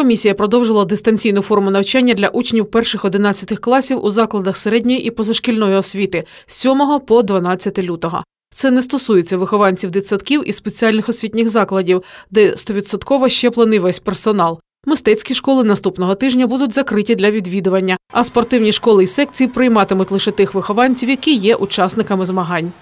Комісія продовжила дистанційну форму навчання для учнів перших 11 класів у закладах середньої і позашкільної освіти з 7 по 12 лютого. Це не стосується вихованців дитсадків і спеціальних освітніх закладів, де стовідсотково щеплений весь персонал. Мистецькі школи наступного тижня будуть закриті для відвідування, а спортивні школи і секції прийматимуть лише тих вихованців, які є учасниками змагань.